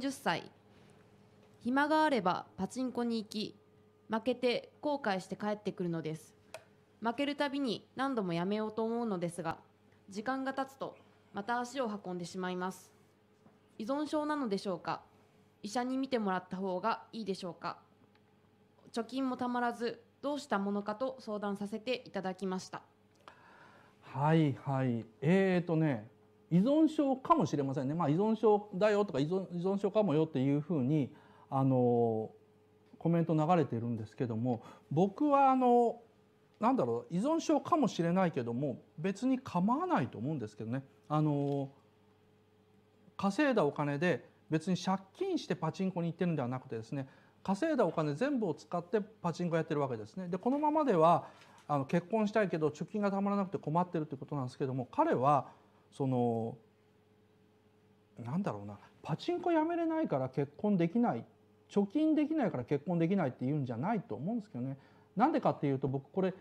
30歳暇があればパチンコに行き負けて後悔して帰ってくるのです負けるたびに何度もやめようと思うのですが時間が経つとまた足を運んでしまいます依存症なのでしょうか医者に診てもらった方がいいでしょうか貯金もたまらずどうしたものかと相談させていただきましたはいはいえーとね依存症かもしれませんね、まあ、依存症だよとか依存依存症かもよっていうふうにあのコメント流れてるんですけども僕はあのなんだろう依存症かもしれないけども別に構わないと思うんですけどねあの稼いだお金で別に借金してパチンコに行ってるんではなくてですね稼いだお金全部を使ってパチンコやってるわけですね。でこのままではあの結婚したいけど貯金がたまらなくて困ってるってことなんですけども彼はそのなんだろうなパチンコやめれないから結婚できない貯金できないから結婚できないっていうんじゃないと思うんですけどね。なんでかっていうと僕これ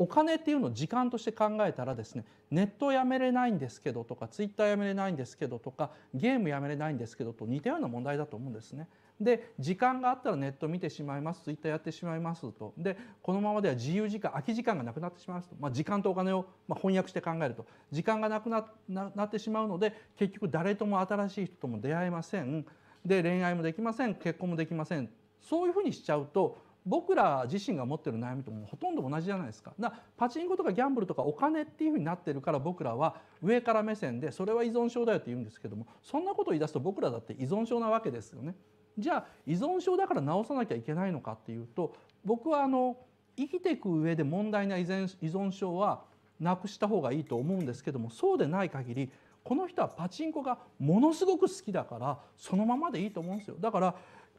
お金っていうのを時間として考えたらですねネットやめれないんですけどとかツイッターやめれないんですけどとかゲームやめれないんですけどと似たような問題だと思うんですね。で時間があったらネット見てしまいますツイッターやってしまいますとでこのままでは自由時間空き時間がなくなってしまいますと、まあ、時間とお金を、まあ、翻訳して考えると時間がなくななってしまうので結局誰とも新しい人とも出会えませんで恋愛もできません結婚もできませんそういうふうにしちゃうと僕ら自身が持ってる悩みともほとんど同じじゃないですかだからパチンコとかギャンブルとかお金っていうふうになってるから僕らは上から目線でそれは依存症だよって言うんですけどもそんなことを言い出すと僕らだって依存症なわけですよね。じゃあ依存症だから治さなきゃいけないのかっていうと僕はあの生きていく上で問題な依存症はなくした方がいいと思うんですけどもそうでない限りこの人はパチンコがものすごく好きだからそのままでいいと思うんですよだから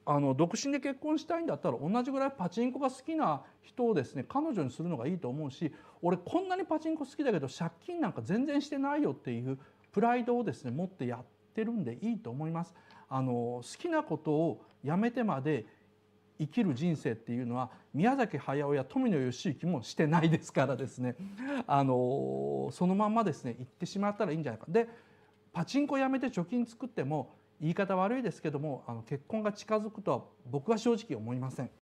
あの独身で結婚したいんだったら同じぐらいパチンコが好きな人をですね彼女にするのがいいと思うし俺こんなにパチンコ好きだけど借金なんか全然してないよっていうプライドをですね持ってやってるんでいいと思います。あの好きなことをやめてまで生きる人生っていうのは宮崎駿や富野義行もしてないですからですねあのそのまんまですね行ってしまったらいいんじゃないか。でパチンコやめて貯金作っても言い方悪いですけどもあの結婚が近づくとは僕は正直思いません。